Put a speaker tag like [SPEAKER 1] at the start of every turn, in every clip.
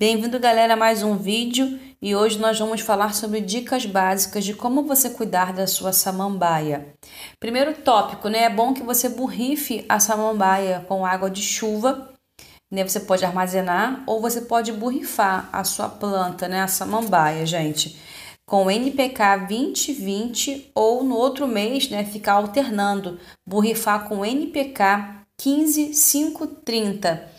[SPEAKER 1] Bem-vindo galera a mais um vídeo e hoje nós vamos falar sobre dicas básicas de como você cuidar da sua samambaia. Primeiro tópico, né? É bom que você borrife a samambaia com água de chuva, né? Você pode armazenar ou você pode borrifar a sua planta, né? A samambaia, gente, com NPK 2020 ou no outro mês, né? Ficar alternando, borrifar com NPK 15530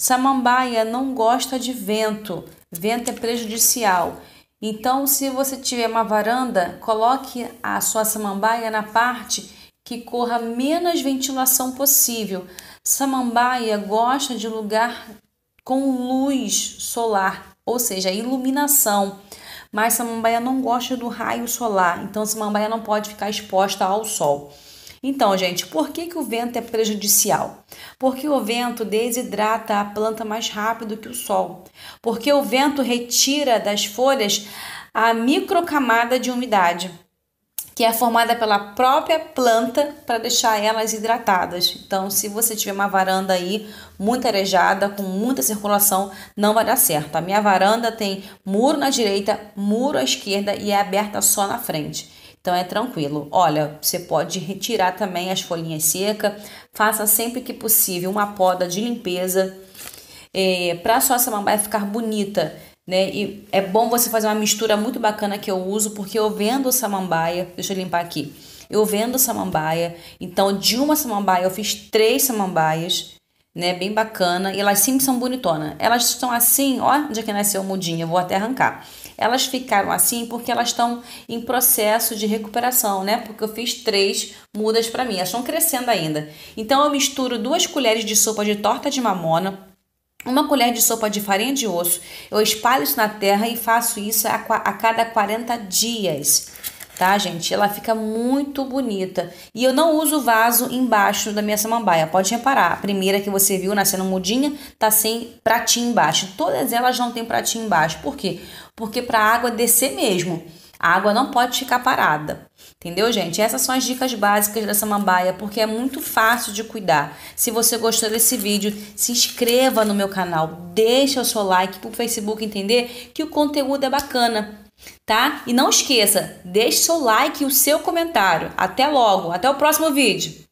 [SPEAKER 1] Samambaia não gosta de vento, vento é prejudicial. Então, se você tiver uma varanda, coloque a sua samambaia na parte que corra menos ventilação possível. Samambaia gosta de lugar com luz solar, ou seja, iluminação. Mas samambaia não gosta do raio solar, então samambaia não pode ficar exposta ao sol. Então, gente, por que, que o vento é prejudicial? Porque o vento desidrata a planta mais rápido que o sol. Porque o vento retira das folhas a microcamada de umidade, que é formada pela própria planta para deixar elas hidratadas. Então, se você tiver uma varanda aí muito arejada, com muita circulação, não vai dar certo. A minha varanda tem muro na direita, muro à esquerda e é aberta só na frente. Então é tranquilo. Olha, você pode retirar também as folhinhas secas. Faça sempre que possível uma poda de limpeza é, para a sua samambaia ficar bonita. Né? E é bom você fazer uma mistura muito bacana que eu uso, porque eu vendo samambaia, deixa eu limpar aqui. Eu vendo samambaia, então de uma samambaia eu fiz três samambaias, né? Bem bacana. E elas sempre são bonitonas. Elas estão assim, ó, onde é que nasceu mudinha, vou até arrancar. Elas ficaram assim porque elas estão em processo de recuperação, né? Porque eu fiz três mudas para mim. Elas estão crescendo ainda. Então eu misturo duas colheres de sopa de torta de mamona uma colher de sopa de farinha de osso. Eu espalho isso na terra e faço isso a, a cada 40 dias tá, gente? Ela fica muito bonita. E eu não uso vaso embaixo da minha samambaia, pode reparar. A primeira que você viu nascendo mudinha tá sem pratinho embaixo. Todas elas não têm pratinho embaixo. Por quê? Porque para a água descer mesmo. A água não pode ficar parada. Entendeu, gente? Essas são as dicas básicas da samambaia, porque é muito fácil de cuidar. Se você gostou desse vídeo, se inscreva no meu canal, deixa o seu like para o Facebook entender que o conteúdo é bacana tá? E não esqueça, deixe seu like e o seu comentário. Até logo, até o próximo vídeo.